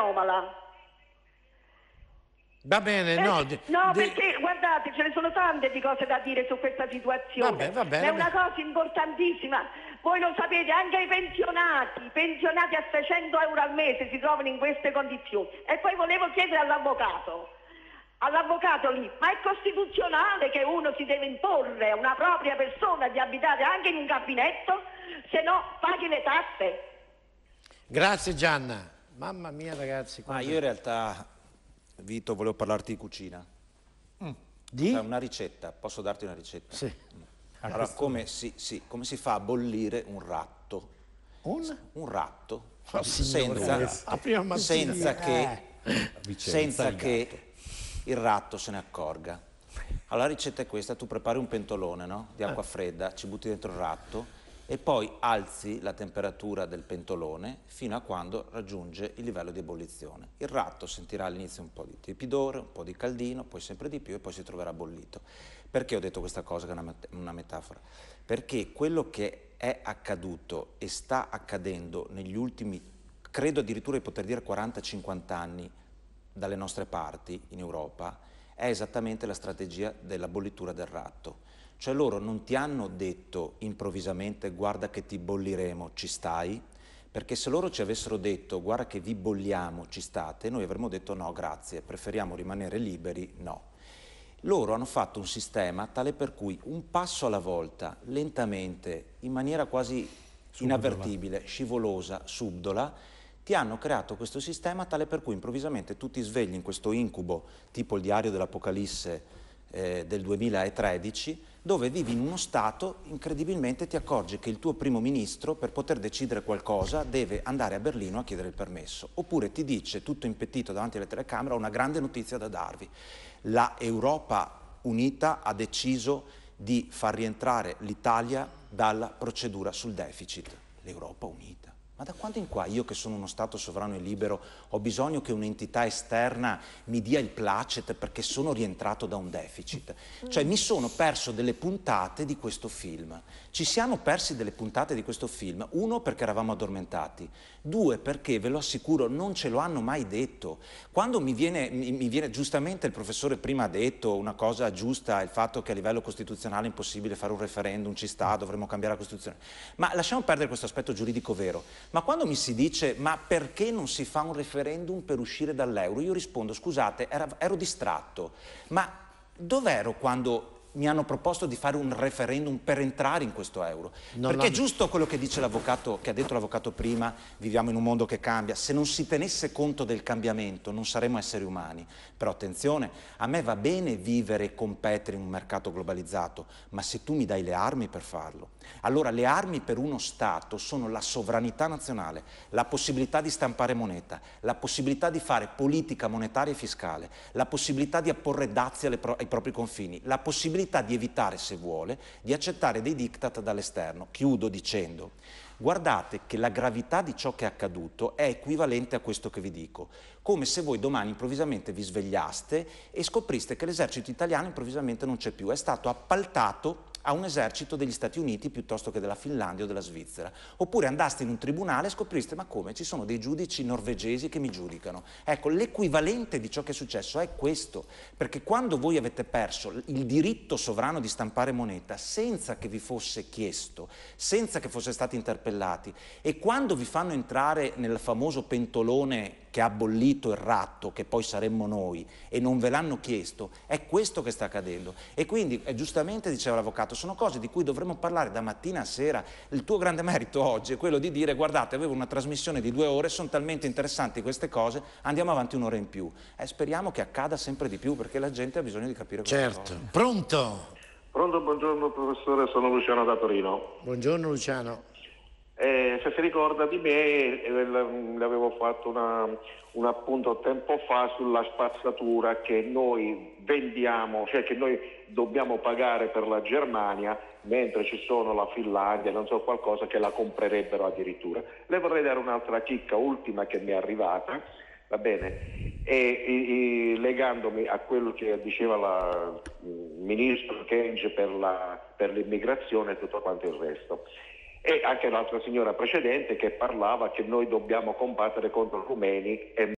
anomala. Va bene, eh, no. De, no, de... perché guardate, ce ne sono tante di cose da dire su questa situazione. Vabbè, va bene, È una cosa importantissima. Voi lo sapete, anche i pensionati, pensionati a 600 euro al mese si trovano in queste condizioni. E poi volevo chiedere all'avvocato, all'avvocato lì, ma è costituzionale che uno si deve imporre a una propria persona di abitare anche in un gabinetto, se no paghi le tasse? Grazie Gianna. Mamma mia ragazzi. Ma ah, io in realtà, Vito, volevo parlarti di cucina. Mm. Di? Una ricetta, posso darti una ricetta? Sì. Mm. Ah, allora, come, si, si, come si, fa a bollire un ratto? Un? Un ratto. Ah, oh, cioè, signora, senza, eh, senza, che, eh. senza il che il ratto se ne accorga. Allora la ricetta è questa, tu prepari un pentolone no? di acqua eh. fredda, ci butti dentro il ratto, e poi alzi la temperatura del pentolone fino a quando raggiunge il livello di ebollizione. Il ratto sentirà all'inizio un po' di tepidore, un po' di caldino, poi sempre di più e poi si troverà bollito. Perché ho detto questa cosa che è una, metafora? Perché quello che è accaduto e sta accadendo negli ultimi, credo addirittura di poter dire 40-50 anni dalle nostre parti in Europa, è esattamente la strategia della bollitura del ratto cioè loro non ti hanno detto improvvisamente guarda che ti bolliremo, ci stai? Perché se loro ci avessero detto guarda che vi bolliamo, ci state, noi avremmo detto no, grazie, preferiamo rimanere liberi, no. Loro hanno fatto un sistema tale per cui un passo alla volta, lentamente, in maniera quasi subdola. inavvertibile, scivolosa, subdola, ti hanno creato questo sistema tale per cui improvvisamente tu ti svegli in questo incubo, tipo il diario dell'Apocalisse, eh, del 2013, dove vivi in uno Stato, incredibilmente ti accorgi che il tuo primo ministro, per poter decidere qualcosa, deve andare a Berlino a chiedere il permesso. Oppure ti dice, tutto impettito davanti alle telecamere, ho una grande notizia da darvi. La Europa Unita ha deciso di far rientrare l'Italia dalla procedura sul deficit. L'Europa Unita. Ma da quando in qua io che sono uno Stato sovrano e libero ho bisogno che un'entità esterna mi dia il placet perché sono rientrato da un deficit? Cioè mi sono perso delle puntate di questo film. Ci siamo persi delle puntate di questo film, uno perché eravamo addormentati, due perché ve lo assicuro non ce lo hanno mai detto. Quando mi viene, mi, mi viene giustamente il professore prima ha detto una cosa giusta, il fatto che a livello costituzionale è impossibile fare un referendum, ci sta, dovremmo cambiare la Costituzione. Ma lasciamo perdere questo aspetto giuridico vero ma quando mi si dice ma perché non si fa un referendum per uscire dall'euro, io rispondo scusate, ero, ero distratto, ma dov'ero quando mi hanno proposto di fare un referendum per entrare in questo euro. Non Perché è giusto quello che dice l'avvocato, che ha detto l'avvocato prima, viviamo in un mondo che cambia, se non si tenesse conto del cambiamento non saremmo esseri umani. Però attenzione, a me va bene vivere e competere in un mercato globalizzato, ma se tu mi dai le armi per farlo. Allora le armi per uno Stato sono la sovranità nazionale, la possibilità di stampare moneta, la possibilità di fare politica monetaria e fiscale, la possibilità di apporre dazi pro ai propri confini, la possibilità possibilità di evitare, se vuole, di accettare dei diktat dall'esterno. Chiudo dicendo, guardate che la gravità di ciò che è accaduto è equivalente a questo che vi dico, come se voi domani improvvisamente vi svegliaste e scopriste che l'esercito italiano improvvisamente non c'è più, è stato appaltato a un esercito degli Stati Uniti piuttosto che della Finlandia o della Svizzera. Oppure andaste in un tribunale e scopriste ma come ci sono dei giudici norvegesi che mi giudicano. Ecco, l'equivalente di ciò che è successo è questo, perché quando voi avete perso il diritto sovrano di stampare moneta senza che vi fosse chiesto, senza che fosse stati interpellati e quando vi fanno entrare nel famoso pentolone che ha bollito il ratto, che poi saremmo noi, e non ve l'hanno chiesto, è questo che sta accadendo. E quindi, eh, giustamente diceva l'avvocato, sono cose di cui dovremmo parlare da mattina a sera. Il tuo grande merito oggi è quello di dire guardate, avevo una trasmissione di due ore, sono talmente interessanti queste cose, andiamo avanti un'ora in più. E eh, speriamo che accada sempre di più perché la gente ha bisogno di capire queste certo. cose. pronto? Pronto, buongiorno professore, sono Luciano da Torino. Buongiorno Luciano. Eh, se si ricorda di me, eh, le avevo fatto una, un appunto tempo fa sulla spazzatura che noi vendiamo, cioè che noi dobbiamo pagare per la Germania, mentre ci sono la Finlandia, non so qualcosa che la comprerebbero addirittura. Le vorrei dare un'altra chicca, ultima che mi è arrivata, va bene, e, e, e legandomi a quello che diceva la, il mm, ministro Kenge per, la, per l'immigrazione e tutto quanto il resto e anche l'altra signora precedente che parlava che noi dobbiamo combattere contro i rumeni.